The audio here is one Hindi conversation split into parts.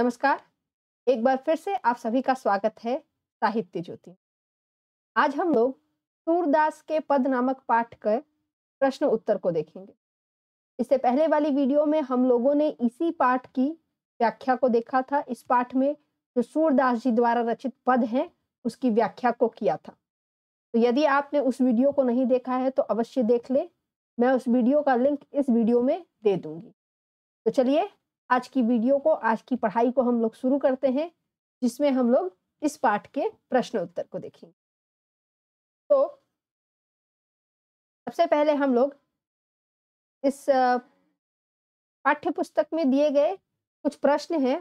नमस्कार एक बार फिर से आप सभी का स्वागत है साहित्य ज्योति आज हम लोग सूरदास के पद नामक पाठ कर प्रश्न उत्तर को देखेंगे इससे पहले वाली वीडियो में हम लोगों ने इसी पाठ की व्याख्या को देखा था इस पाठ में जो सूरदास जी द्वारा रचित पद हैं उसकी व्याख्या को किया था तो यदि आपने उस वीडियो को नहीं देखा है तो अवश्य देख ले मैं उस वीडियो का लिंक इस वीडियो में दे दूंगी तो चलिए आज की वीडियो को आज की पढ़ाई को हम लोग शुरू करते हैं जिसमें हम लोग इस पाठ के प्रश्न उत्तर को देखेंगे तो सबसे पहले हम लोग इस पाठ्य पुस्तक में दिए गए कुछ प्रश्न हैं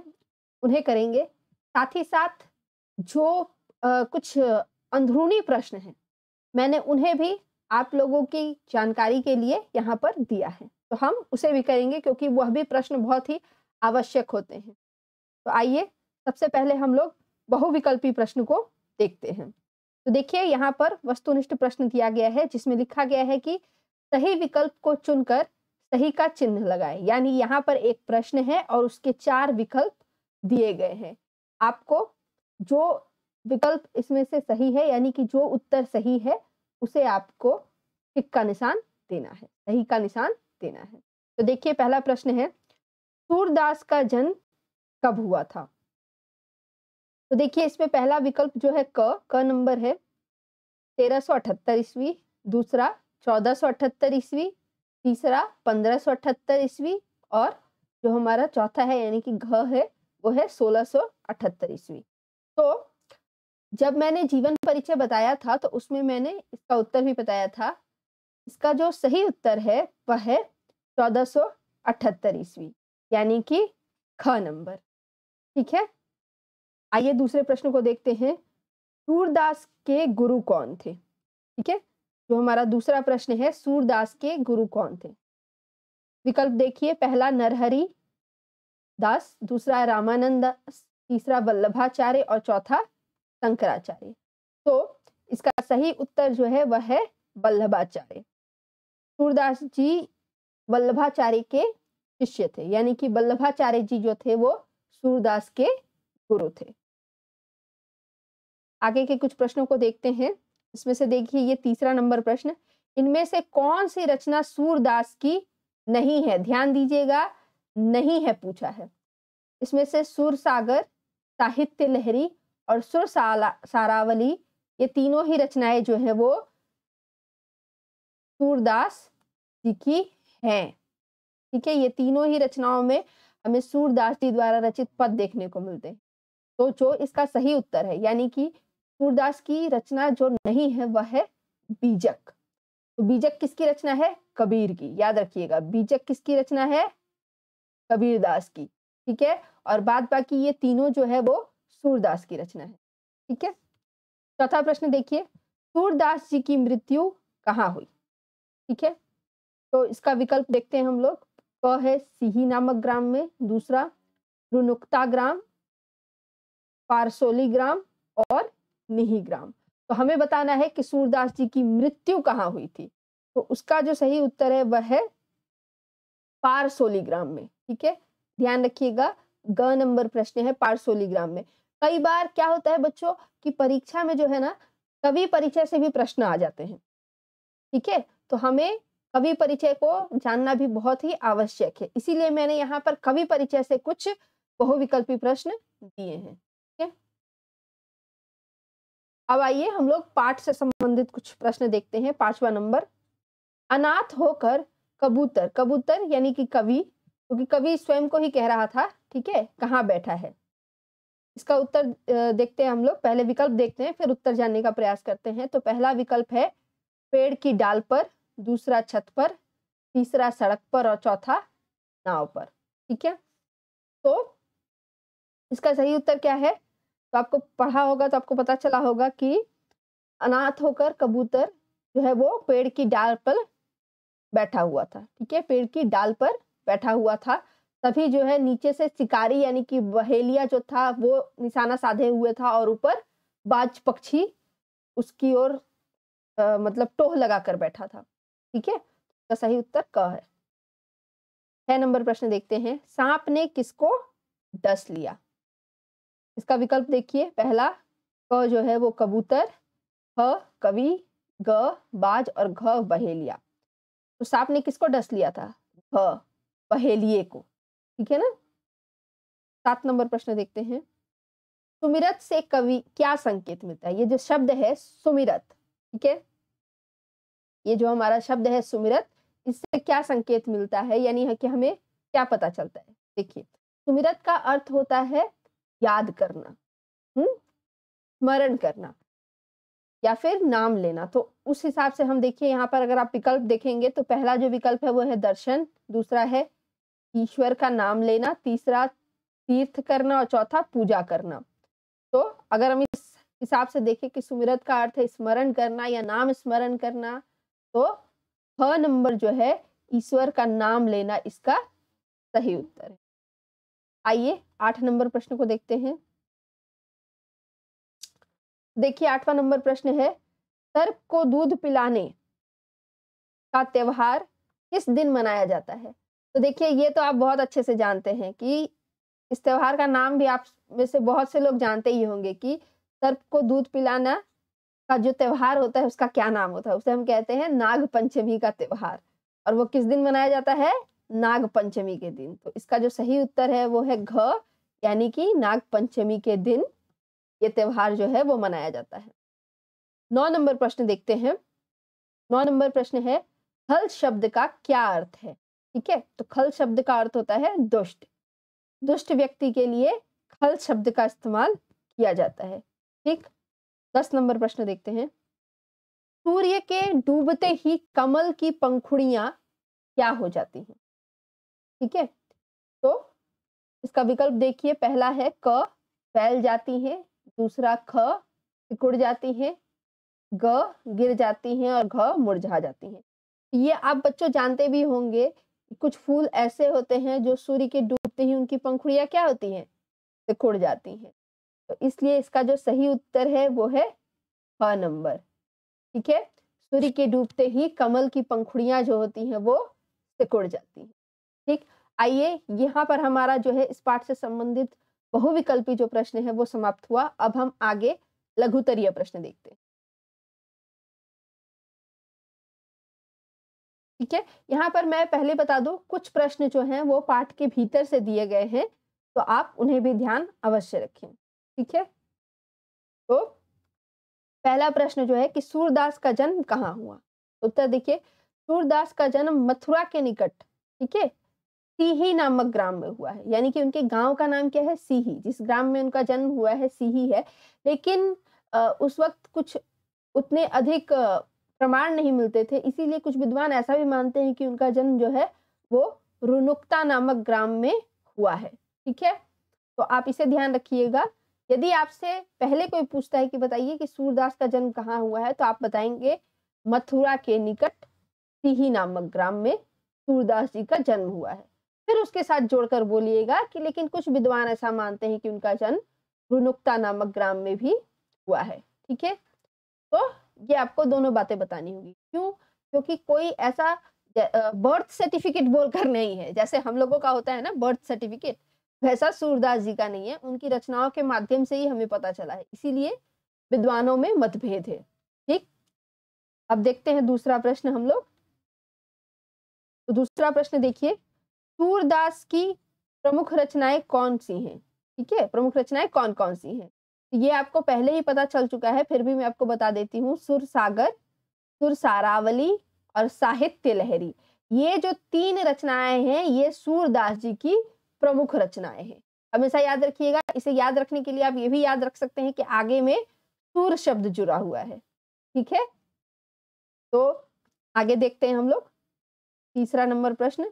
उन्हें करेंगे साथ ही साथ जो आ, कुछ अंदरूनी प्रश्न हैं मैंने उन्हें भी आप लोगों की जानकारी के लिए यहाँ पर दिया है तो हम उसे भी करेंगे क्योंकि वह भी प्रश्न बहुत ही आवश्यक होते हैं तो आइए सबसे पहले हम लोग बहुविकल्पी प्रश्न को देखते हैं तो देखिए यहाँ पर वस्तुनिष्ठ प्रश्न दिया गया है जिसमें लिखा गया है कि सही विकल्प को चुनकर सही का चिन्ह लगाएं यानी यहाँ पर एक प्रश्न है और उसके चार विकल्प दिए गए हैं आपको जो विकल्प इसमें से सही है यानी कि जो उत्तर सही है उसे आपको टिक का निशान देना है सही का निशान देना है तो देखिए पहला प्रश्न है सूरदास का जन्म कब हुआ था तो देखिए इसमें पहला विकल्प जो है क क नंबर है तेरह सौ अठहत्तर ईस्वी दूसरा चौदह सौ अठहत्तर ईस्वी तीसरा पंद्रह सौ अठहत्तर ईस्वी और जो हमारा चौथा है यानी कि घ है वो है सोलह सौ अठहत्तर ईस्वी तो जब मैंने जीवन परिचय बताया था तो उसमें मैंने इसका उत्तर भी बताया था इसका जो सही उत्तर है वह है चौदह सौ अठहत्तर ईस्वी यानी कि ख नंबर ठीक है आइए दूसरे प्रश्न को देखते हैं सूरदास के गुरु कौन थे ठीक है जो हमारा दूसरा प्रश्न है सूरदास के गुरु कौन थे विकल्प देखिए पहला नरहरी दास दूसरा रामानंद दास तीसरा वल्लभाचार्य और चौथा शंकराचार्य तो इसका सही उत्तर जो है वह है वल्लभाचार्य सूरदास जी वल्लभाचार्य के शिष्य थे यानी कि वल्लभाचार्य जी जो थे वो सूरदास के गुरु थे आगे के कुछ प्रश्नों को देखते हैं इसमें से देखिए ये तीसरा नंबर प्रश्न इनमें से कौन सी रचना सूरदास की नहीं है ध्यान दीजिएगा नहीं है पूछा है इसमें से सुर सागर साहित्य लहरी और सुर सारावली ये तीनों ही रचनाएं जो है वो सूरदास जी की हैं ठीक है ये तीनों ही रचनाओं में हमें सूरदास जी द्वारा रचित पद देखने को मिलते हैं तो जो इसका सही उत्तर है यानी कि सूरदास की रचना जो नहीं है वह है बीजक तो बीजक किसकी रचना है कबीर की याद रखिएगा बीजक किसकी रचना है कबीरदास की ठीक है और बाद बाकी ये तीनों जो है वो सूरदास की रचना है ठीक है चौथा प्रश्न देखिए सूरदास जी की मृत्यु कहाँ हुई ठीक है तो इसका विकल्प देखते हैं हम लोग क है सिही नामक ग्राम में दूसरा रुनुक्ता ग्राम पारसोली ग्राम और निही ग्राम तो हमें बताना है कि सूरदास जी की मृत्यु कहाँ हुई थी तो उसका जो सही उत्तर है वह है पारसोली ग्राम में ठीक है ध्यान रखिएगा ग नंबर प्रश्न है पारसोली ग्राम में कई बार क्या होता है बच्चों की परीक्षा में जो है ना कवि परीक्षा से भी प्रश्न आ जाते हैं ठीक है तो हमें कवि परिचय को जानना भी बहुत ही आवश्यक है इसीलिए मैंने यहाँ पर कवि परिचय से कुछ बहुविकल्पी प्रश्न दिए हैं ठीक है अब आइए हम लोग पाठ से संबंधित कुछ प्रश्न देखते हैं पांचवा नंबर अनाथ होकर कबूतर कबूतर यानी कि कवि क्योंकि तो कवि स्वयं को ही कह रहा था ठीक है कहाँ बैठा है इसका उत्तर देखते हैं हम लोग पहले विकल्प देखते हैं फिर उत्तर जानने का प्रयास करते हैं तो पहला विकल्प है पेड़ की डाल पर दूसरा छत पर तीसरा सड़क पर और चौथा नाव पर ठीक है तो इसका सही उत्तर क्या है तो आपको पढ़ा होगा तो आपको पता चला होगा कि अनाथ होकर कबूतर जो है वो पेड़ की डाल पर बैठा हुआ था ठीक है पेड़ की डाल पर बैठा हुआ था तभी जो है नीचे से शिकारी यानी कि बहेलिया जो था वो निशाना साधे हुए था और ऊपर बाज पक्षी उसकी ओर मतलब टोह लगा कर बैठा था ठीक है इसका सही उत्तर क है छह नंबर प्रश्न देखते हैं सांप ने किसको डस लिया इसका विकल्प देखिए पहला क जो है वो कबूतर ह कवि ग बाज और घ बहेलिया तो सांप ने किसको डस लिया था घ बहेलिए को ठीक है ना सात नंबर प्रश्न देखते हैं सुमिरत से कवि क्या संकेत मिलता है ये जो शब्द है सुमिरत ठीक है ये जो हमारा शब्द है सुमिरत इससे क्या संकेत मिलता है यानी कि हमें क्या पता चलता है देखिए सुमिरत का अर्थ होता है याद करना हम्म, स्मरण करना या फिर नाम लेना तो उस हिसाब से हम देखिए यहाँ पर अगर आप विकल्प देखेंगे तो पहला जो विकल्प है वो है दर्शन दूसरा है ईश्वर का नाम लेना तीसरा तीर्थ करना और चौथा पूजा करना तो अगर हम इस हिसाब से देखें कि सुमिरत का अर्थ है स्मरण करना या नाम स्मरण करना तो ह नंबर जो है ईश्वर का नाम लेना इसका सही उत्तर है आइए आठ नंबर प्रश्न को देखते हैं देखिए आठवां नंबर प्रश्न है सर्प को दूध पिलाने का त्योहार किस दिन मनाया जाता है तो देखिए ये तो आप बहुत अच्छे से जानते हैं कि इस त्योहार का नाम भी आप में से बहुत से लोग जानते ही होंगे कि सर्प को दूध पिलाना का जो त्योहार होता है उसका क्या नाम होता है उसे हम कहते हैं नाग पंचमी का त्योहार और वो किस दिन मनाया जाता है नाग पंचमी के दिन तो इसका जो सही उत्तर है वो है घ यानी कि नाग पंचमी के दिन ये त्योहार जो है वो मनाया जाता है नौ नंबर प्रश्न देखते हैं नौ नंबर प्रश्न है खल शब्द का क्या अर्थ है ठीक है तो खल शब्द का अर्थ होता है दुष्ट दुष्ट व्यक्ति के लिए खल शब्द का इस्तेमाल किया जाता है ठीक दस नंबर प्रश्न देखते हैं सूर्य के डूबते ही कमल की पंखुड़ियां क्या हो जाती हैं ठीक है तो इसका विकल्प देखिए पहला है क फैल जाती हैं दूसरा ख सिकुड़ जाती हैं ग गिर जाती हैं और घ मुरझा जाती हैं ये आप बच्चों जानते भी होंगे कुछ फूल ऐसे होते हैं जो सूर्य के डूबते ही उनकी पंखुड़ियां क्या होती हैं सिकुड़ जाती हैं तो इसलिए इसका जो सही उत्तर है वो है ख नंबर ठीक है सूर्य के डूबते ही कमल की पंखुड़ियां जो होती हैं वो सिकुड़ जाती हैं ठीक आइए यहाँ पर हमारा जो है इस पाठ से संबंधित बहुविकल्पी जो प्रश्न है वो समाप्त हुआ अब हम आगे लघुतरीय प्रश्न देखते हैं ठीक है यहाँ पर मैं पहले बता दू कुछ प्रश्न जो हैं वो पाठ के भीतर से दिए गए हैं तो आप उन्हें भी ध्यान अवश्य रखें ठीक है तो पहला प्रश्न जो है कि सूरदास का जन्म कहाँ हुआ उत्तर देखिए सूरदास का जन्म मथुरा के निकट ठीक है सीही नामक ग्राम में हुआ है यानी कि उनके गांव का नाम क्या है सीही जिस ग्राम में उनका जन्म हुआ है सीही है लेकिन उस वक्त कुछ उतने अधिक प्रमाण नहीं मिलते थे इसीलिए कुछ विद्वान ऐसा भी मानते हैं कि उनका जन्म जो है वो रुनुक्ता नामक ग्राम में हुआ है ठीक है तो आप इसे ध्यान रखिएगा यदि आपसे पहले कोई पूछता है कि बताइए कि सूरदास का जन्म कहाँ हुआ है तो आप बताएंगे मथुरा के निकट सिही नामक ग्राम में सूरदास जी का जन्म हुआ है फिर उसके साथ जोड़कर बोलिएगा कि लेकिन कुछ विद्वान ऐसा मानते हैं कि उनका जन्म रुनुक्ता नामक ग्राम में भी हुआ है ठीक है तो ये आपको दोनों बातें बतानी होगी क्यों क्योंकि कोई ऐसा बर्थ सर्टिफिकेट बोलकर नहीं है जैसे हम लोगों का होता है ना बर्थ सर्टिफिकेट वैसा सूरदास जी का नहीं है उनकी रचनाओं के माध्यम से ही हमें पता चला है इसीलिए विद्वानों में मतभेद है ठीक अब देखते हैं दूसरा प्रश्न हम लोग तो दूसरा प्रश्न देखिए सूरदास की प्रमुख रचनाएं कौन सी हैं ठीक है प्रमुख रचनाएं कौन कौन सी हैं तो ये आपको पहले ही पता चल चुका है फिर भी मैं आपको बता देती हूँ सुर सागर सुर सारावली और साहित्य लहरी ये जो तीन रचनाएं हैं ये सूरदास जी की प्रमुख रचनाएं हैं हमेशा याद रखिएगा इसे याद रखने के लिए आप ये भी याद रख सकते हैं कि आगे में सूर शब्द जुड़ा हुआ है ठीक है तो आगे देखते हैं हम लोग तीसरा नंबर प्रश्न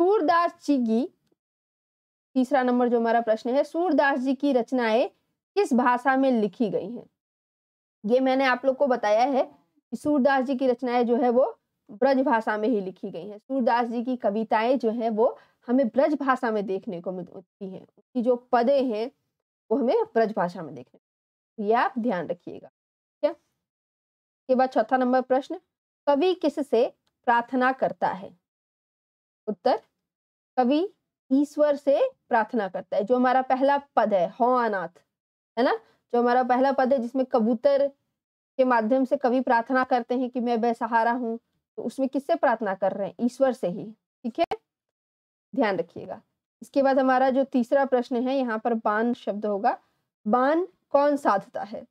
सूरदास जी की तीसरा नंबर जो हमारा प्रश्न है सूरदास जी की रचनाएं किस भाषा में लिखी गई हैं ये मैंने आप लोग को बताया है कि सूरदास जी की रचनाएं जो है वो ब्रज भाषा में ही लिखी गई हैं सूरदास जी की कविताएं जो है वो हमें ब्रज भाषा में देखने को मिलती है उनकी जो पदे हैं वो हमें ब्रज भाषा में देखने ये आप ध्यान रखिएगा ठीक है के बाद चौथा नंबर प्रश्न कवि किससे प्रार्थना करता है उत्तर कवि ईश्वर से प्रार्थना करता है जो हमारा पहला पद है हो अनाथ है ना जो हमारा पहला पद है जिसमें कबूतर के माध्यम से कवि प्रार्थना करते हैं कि मैं बेसहारा हूँ तो उसमें किससे प्रार्थना कर रहे हैं ईश्वर से ही ठीक है ध्यान रखिएगा इसके बाद हमारा जो तीसरा प्रश्न है यहाँ पर बान शब्द होगा बान कौन साधता है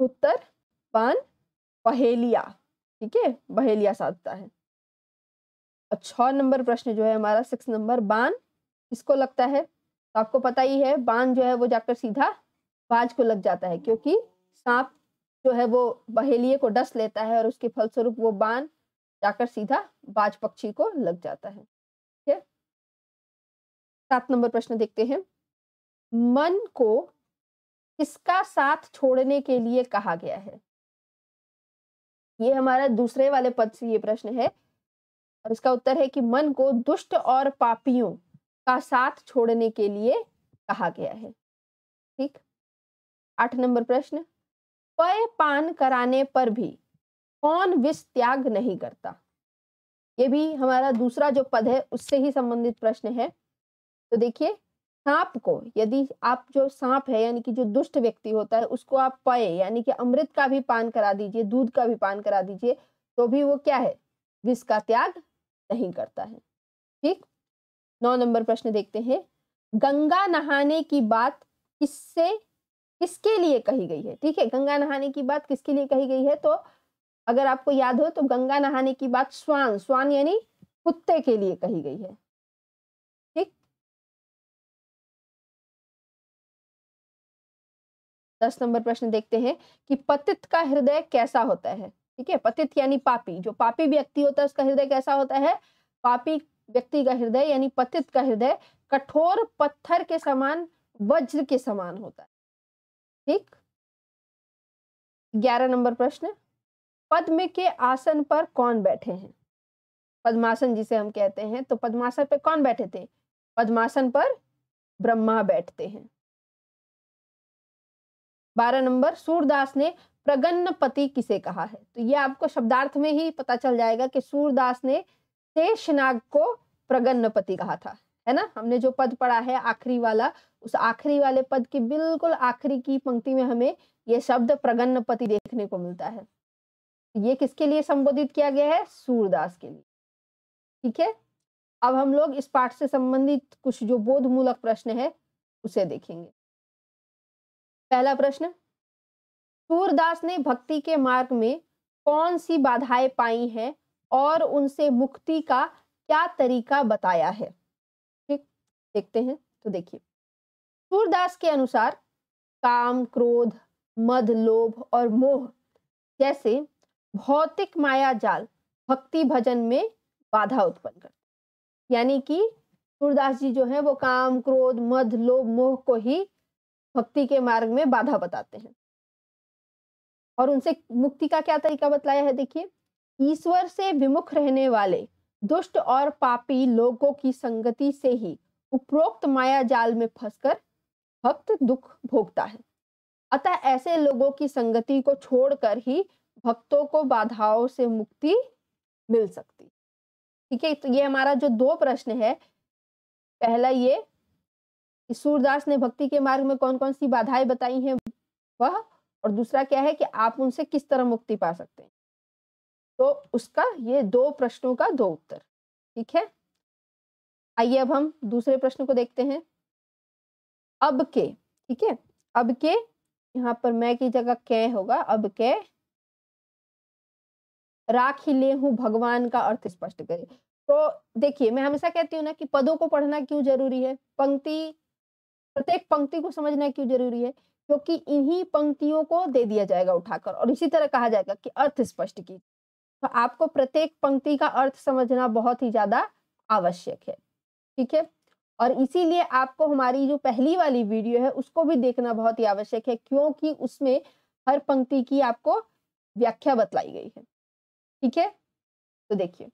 उत्तर बान पहेलिया ठीक है बहेलिया साधता है और छ नंबर प्रश्न जो है हमारा सिक्स नंबर बान किसको लगता है तो आपको पता ही है बान जो है वो जाकर सीधा बाज को लग जाता है क्योंकि सांप जो है वो बहेलिए को डस लेता है और उसके फलस्वरूप वो बान जाकर सीधा बाज पक्षी को लग जाता है सात नंबर प्रश्न देखते हैं मन को किसका साथ छोड़ने के लिए कहा गया है ये हमारा दूसरे वाले पद से ये प्रश्न है और इसका उत्तर है कि मन को दुष्ट और पापियों का साथ छोड़ने के लिए कहा गया है ठीक आठ नंबर प्रश्न पय पान कराने पर भी कौन विष त्याग नहीं करता ये भी हमारा दूसरा जो पद है उससे ही संबंधित प्रश्न है तो देखिए सांप को यदि आप जो सांप है यानी कि जो दुष्ट व्यक्ति होता है उसको आप पय यानी कि अमृत का भी पान करा दीजिए दूध का भी पान करा दीजिए तो भी वो क्या है विष का त्याग नहीं करता है ठीक नौ नंबर प्रश्न देखते हैं गंगा नहाने की बात किससे किसके लिए कही गई है ठीक है गंगा नहाने की बात किसके लिए कही गई है तो अगर आपको याद हो तो गंगा नहाने की बात स्वान स्वान यानी कुत्ते के लिए कही गई है दस नंबर प्रश्न देखते हैं कि पतित का हृदय कैसा होता है ठीक है पतित यानी पापी जो पापी व्यक्ति होता है उसका हृदय कैसा होता है पापी व्यक्ति का हृदय यानी पतित का हृदय कठोर पत्थर के समान वज्र के समान होता है ठीक ग्यारह नंबर प्रश्न पद्म के आसन पर कौन बैठे हैं पद्मासन जिसे हम कहते हैं तो पद्मासन पर कौन बैठे थे पद्मासन पर ब्रह्मा बैठते हैं बारह नंबर सूरदास ने प्रगन्न पति किसे कहा है तो ये आपको शब्दार्थ में ही पता चल जाएगा कि सूरदास ने शेषनाग को पति कहा था है ना हमने जो पद पढ़ा है आखिरी वाला उस आखिरी वाले पद की बिल्कुल आखिरी की पंक्ति में हमें यह शब्द प्रगन्न पति देखने को मिलता है ये किसके लिए संबोधित किया गया है सूरदास के लिए ठीक है अब हम लोग इस पाठ से संबंधित कुछ जो बोधमूलक प्रश्न है उसे देखेंगे पहला प्रश्न सूरदास ने भक्ति के मार्ग में कौन सी बाधाएं पाई हैं और उनसे मुक्ति का क्या तरीका बताया है ठीक देखते हैं तो देखिए सूरदास के अनुसार काम क्रोध मध लोभ और मोह जैसे भौतिक माया जाल भक्ति भजन में बाधा उत्पन्न करते यानी कि सूरदास जी जो है वो काम क्रोध मध लोभ मोह को ही भक्ति के मार्ग में बाधा बताते हैं और उनसे मुक्ति का क्या तरीका बतलाया है देखिए ईश्वर से विमुख रहने वाले दुष्ट और पापी लोगों की संगति से ही उपरोक्त माया जाल में फंसकर भक्त दुख भोगता है अतः ऐसे लोगों की संगति को छोड़कर ही भक्तों को बाधाओं से मुक्ति मिल सकती ठीक है तो ये हमारा जो दो प्रश्न है पहला ये सूरदास ने भक्ति के मार्ग में कौन कौन सी बाधाएं बताई हैं वह और दूसरा क्या है कि आप उनसे किस तरह मुक्ति पा सकते हैं तो उसका ये दो प्रश्नों का दो उत्तर ठीक है आइए अब हम दूसरे प्रश्न को देखते हैं अब के ठीक है अब के यहाँ पर मैं की जगह कै होगा अब के राख ही ले हूं भगवान का अर्थ स्पष्ट करे तो देखिए मैं हमेशा कहती हूँ ना कि पदों को पढ़ना क्यों जरूरी है पंक्ति प्रत्येक पंक्ति को समझना क्यों जरूरी है क्योंकि इन्हीं पंक्तियों को दे दिया जाएगा उठाकर और इसी तरह कहा जाएगा कि अर्थ स्पष्ट की तो आपको प्रत्येक पंक्ति का अर्थ समझना बहुत ही ज्यादा आवश्यक है ठीक है और इसीलिए आपको हमारी जो पहली वाली वीडियो है उसको भी देखना बहुत ही आवश्यक है क्योंकि उसमें हर पंक्ति की आपको व्याख्या बतलाई गई है ठीक है तो देखिए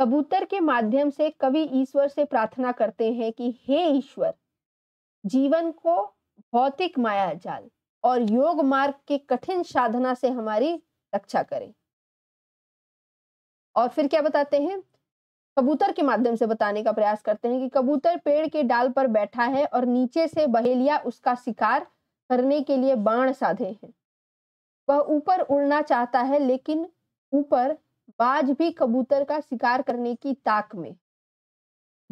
कबूतर के माध्यम से कवि ईश्वर से प्रार्थना करते हैं कि हे ईश्वर जीवन को भौतिक माया जाल और योग मार्ग की कठिन साधना से हमारी रक्षा करें और फिर क्या बताते हैं कबूतर के माध्यम से बताने का प्रयास करते हैं कि कबूतर पेड़ के डाल पर बैठा है और नीचे से बहेलिया उसका शिकार करने के लिए बाण साधे हैं वह ऊपर उड़ना चाहता है लेकिन ऊपर बाज भी कबूतर का शिकार करने की ताक में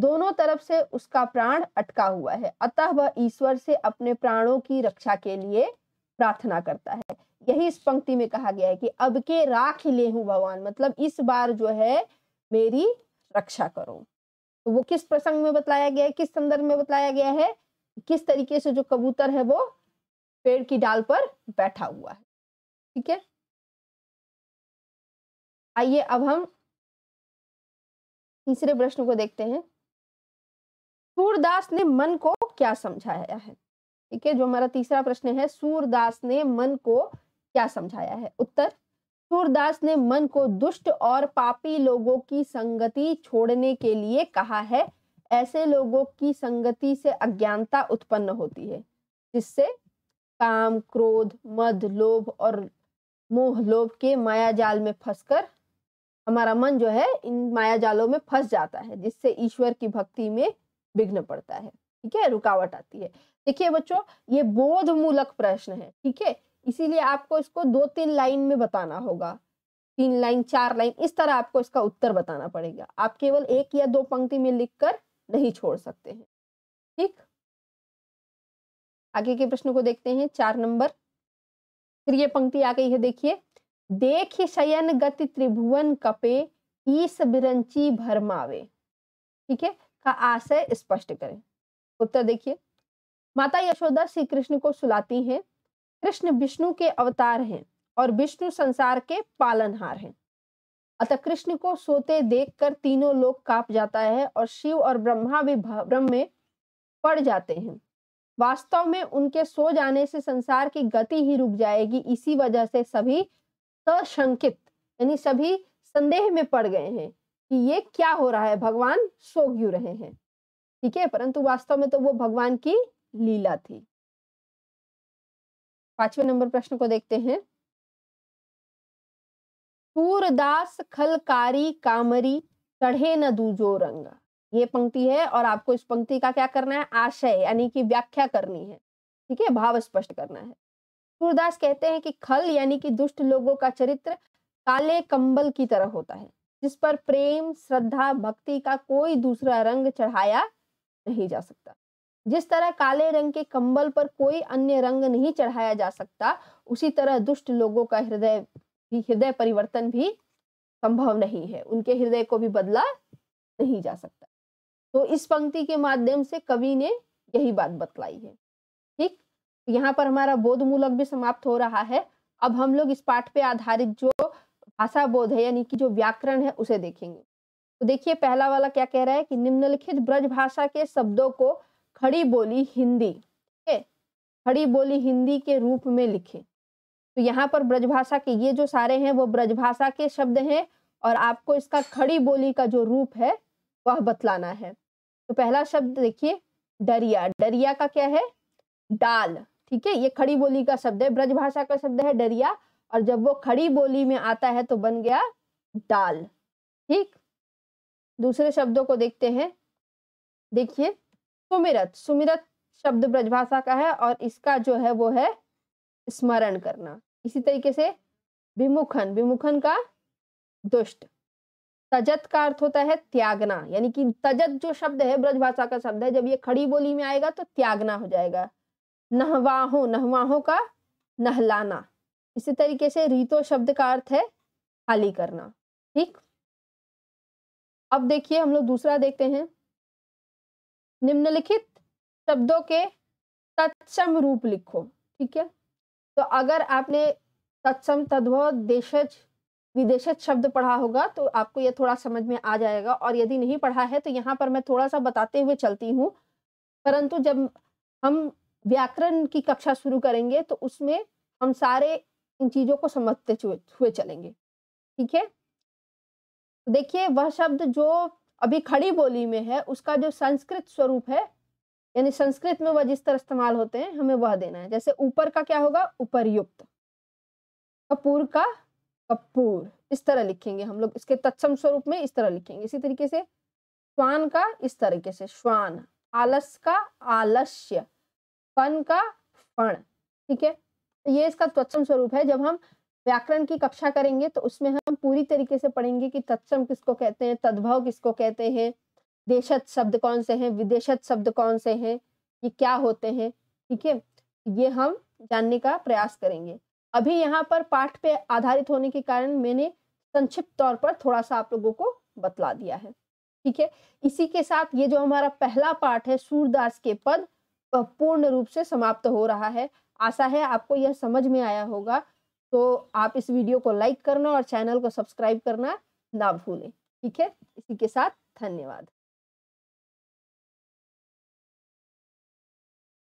दोनों तरफ से उसका प्राण अटका हुआ है अतः वह ईश्वर से अपने प्राणों की रक्षा के लिए प्रार्थना करता है यही इस पंक्ति में कहा गया है कि अब के राख ले हूं भगवान मतलब इस बार जो है मेरी रक्षा करो तो वो किस प्रसंग में बताया गया है किस संदर्भ में बताया गया है किस तरीके से जो कबूतर है वो पेड़ की डाल पर बैठा हुआ है ठीक है आइए अब हम तीसरे प्रश्न को देखते हैं सूरदास ने मन को क्या समझाया है ठीक है जो हमारा तीसरा प्रश्न है सूरदास ने मन को क्या समझाया है उत्तर सूरदास ने मन को दुष्ट और पापी लोगों की संगति छोड़ने के लिए कहा है ऐसे लोगों की संगति से अज्ञानता उत्पन्न होती है जिससे काम क्रोध मद लोभ और मोह लोभ के माया जाल में फंसकर हमारा मन जो है इन माया जालों में फंस जाता है जिससे ईश्वर की भक्ति में विघ्न पड़ता है ठीक है रुकावट आती है देखिए बच्चों ये बोध मूलक प्रश्न है ठीक है इसीलिए आपको इसको दो तीन लाइन में बताना होगा तीन लाइन चार लाइन इस तरह आपको इसका उत्तर बताना पड़ेगा आप केवल एक या दो पंक्ति में लिख कर नहीं छोड़ सकते हैं ठीक आगे के प्रश्न को देखते हैं चार नंबर फिर ये पंक्ति आ गई है देखिए देख शयन गति त्रिभुवन कपे ईस बिरंची भरमावे ठीक है का आशय स्पष्ट करें उत्तर देखिए माता यशोदा श्री कृष्ण को सुलाती हैं कृष्ण विष्णु के अवतार हैं और विष्णु संसार के पालनहार हैं अतः कृष्ण को सोते देखकर तीनों लोग कांप जाता है और शिव और ब्रह्मा भी ब्रह्म में पड़ जाते हैं वास्तव में उनके सो जाने से संसार की गति ही रुक जाएगी इसी वजह से सभी सशंकित यानी सभी संदेह में पड़ गए हैं कि ये क्या हो रहा है भगवान सो क्यों रहे हैं ठीक है परंतु वास्तव में तो वो भगवान की लीला थी पांचवें नंबर प्रश्न को देखते हैं सूरदास खलकारी कामरी चढ़े न दूजो रंग ये पंक्ति है और आपको इस पंक्ति का क्या करना है आशय यानी कि व्याख्या करनी है ठीक है भाव स्पष्ट करना है सूरदास कहते हैं कि खल यानी कि दुष्ट लोगों का चरित्र काले कंबल की तरह होता है जिस पर प्रेम श्रद्धा भक्ति का कोई दूसरा रंग चढ़ाया नहीं जा सकता जिस तरह काले रंग के कंबल पर कोई अन्य रंग नहीं चढ़ाया जा सकता उसी तरह दुष्ट लोगों का हृदय भी हृदय परिवर्तन भी संभव नहीं है उनके हृदय को भी बदला नहीं जा सकता तो इस पंक्ति के माध्यम से कवि ने यही बात बतलाई है ठीक यहाँ पर हमारा बोधमूलक भी समाप्त हो रहा है अब हम लोग इस पाठ पे आधारित जो भाषा बोध है यानी कि जो व्याकरण है उसे देखेंगे तो देखिए पहला वाला क्या कह रहा है कि निम्नलिखित ब्रज भाषा के शब्दों को खड़ी बोली हिंदी है खड़ी बोली हिंदी के रूप में लिखें तो यहाँ पर ब्रजभाषा के ये जो सारे हैं वो ब्रजभाषा के शब्द हैं और आपको इसका खड़ी बोली का जो रूप है वह बतलाना है तो पहला शब्द देखिए डरिया डरिया का क्या है डाल ठीक है ये खड़ी बोली का शब्द है ब्रजभाषा का शब्द है डरिया और जब वो खड़ी बोली में आता है तो बन गया दाल ठीक दूसरे शब्दों को देखते हैं देखिए सुमिरत सुमिरत शब्द ब्रजभाषा का है और इसका जो है वो है स्मरण करना इसी तरीके से विमुखन विमुखन का दुष्ट तजत का अर्थ होता है त्यागना यानी कि तजत जो शब्द है ब्रजभाषा का शब्द है जब ये खड़ी बोली में आएगा तो त्यागना हो जाएगा नहवाहों नहवाहों का नहलाना इसी तरीके से रीतो शब्द का अर्थ है खाली करना ठीक अब देखिए हम लोग दूसरा देखते हैं निम्नलिखित शब्दों के तत्सम रूप लिखो ठीक है तो अगर आपने तत्सम तद्भव देशज विदेशज शब्द पढ़ा होगा तो आपको यह थोड़ा समझ में आ जाएगा और यदि नहीं पढ़ा है तो यहाँ पर मैं थोड़ा सा बताते हुए चलती हूँ परंतु जब हम व्याकरण की कक्षा शुरू करेंगे तो उसमें हम सारे इन चीज़ों को समझते हुए चलेंगे ठीक है देखिए वह शब्द जो अभी खड़ी बोली में है उसका जो संस्कृत स्वरूप है यानी संस्कृत में वह जिस तरह इस्तेमाल होते हैं हमें वह देना है जैसे ऊपर का क्या होगा उपरयुक्त कपूर का कपूर इस तरह लिखेंगे हम लोग इसके तत्सम स्वरूप में इस तरह लिखेंगे इसी तरीके से श्वान का इस तरीके से श्वान आलस का आलस्य फन का फण ठीक है तो ये इसका तत्सम स्वरूप है जब हम व्याकरण की कक्षा करेंगे तो उसमें हम पूरी तरीके से पढ़ेंगे कि तत्सम किसको कहते हैं तद्भव किसको कहते हैं देशत शब्द कौन से हैं विदेशत शब्द कौन से हैं ये क्या होते हैं ठीक है ये हम जानने का प्रयास करेंगे अभी यहाँ पर पाठ पे आधारित होने के कारण मैंने संक्षिप्त तौर पर थोड़ा सा आप लोगों को बतला दिया है ठीक है इसी के साथ ये जो हमारा पहला पाठ है सूरदास के पद पूर्ण रूप से समाप्त हो रहा है आशा है आपको यह समझ में आया होगा तो आप इस वीडियो को लाइक करना और चैनल को सब्सक्राइब करना ना भूलें ठीक है इसी के साथ धन्यवाद